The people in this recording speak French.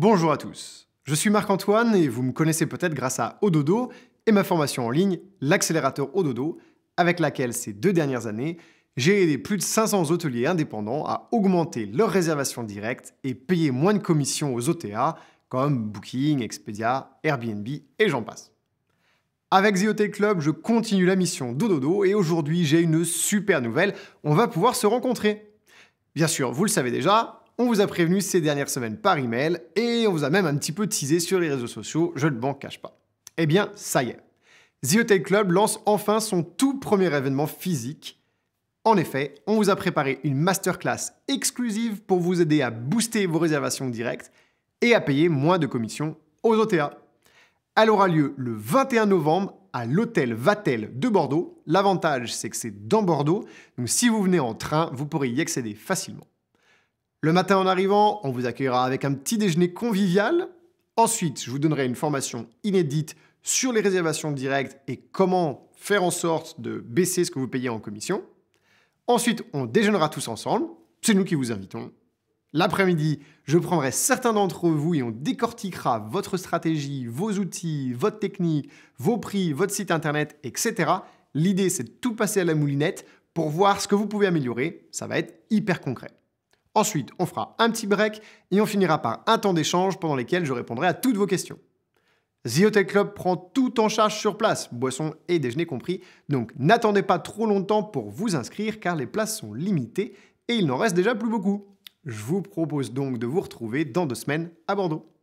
Bonjour à tous, je suis Marc-Antoine et vous me connaissez peut-être grâce à Ododo et ma formation en ligne, l'accélérateur Ododo, avec laquelle ces deux dernières années, j'ai aidé plus de 500 hôteliers indépendants à augmenter leurs réservations directes et payer moins de commissions aux OTA comme Booking, Expedia, Airbnb et j'en passe. Avec The Club, je continue la mission d'Ododo et aujourd'hui j'ai une super nouvelle, on va pouvoir se rencontrer. Bien sûr, vous le savez déjà, on vous a prévenu ces dernières semaines par email et on vous a même un petit peu teasé sur les réseaux sociaux, je ne m'en cache pas. Eh bien, ça y est. The Hotel Club lance enfin son tout premier événement physique. En effet, on vous a préparé une masterclass exclusive pour vous aider à booster vos réservations directes et à payer moins de commissions aux OTA. Elle aura lieu le 21 novembre à l'hôtel Vatel de Bordeaux. L'avantage, c'est que c'est dans Bordeaux, donc si vous venez en train, vous pourrez y accéder facilement. Le matin en arrivant, on vous accueillera avec un petit déjeuner convivial. Ensuite, je vous donnerai une formation inédite sur les réservations directes et comment faire en sorte de baisser ce que vous payez en commission. Ensuite, on déjeunera tous ensemble. C'est nous qui vous invitons. L'après-midi, je prendrai certains d'entre vous et on décortiquera votre stratégie, vos outils, votre technique, vos prix, votre site internet, etc. L'idée, c'est de tout passer à la moulinette pour voir ce que vous pouvez améliorer. Ça va être hyper concret. Ensuite, on fera un petit break et on finira par un temps d'échange pendant lesquels je répondrai à toutes vos questions. The Hotel Club prend tout en charge sur place, boissons et déjeuner compris, donc n'attendez pas trop longtemps pour vous inscrire car les places sont limitées et il n'en reste déjà plus beaucoup. Je vous propose donc de vous retrouver dans deux semaines à Bordeaux.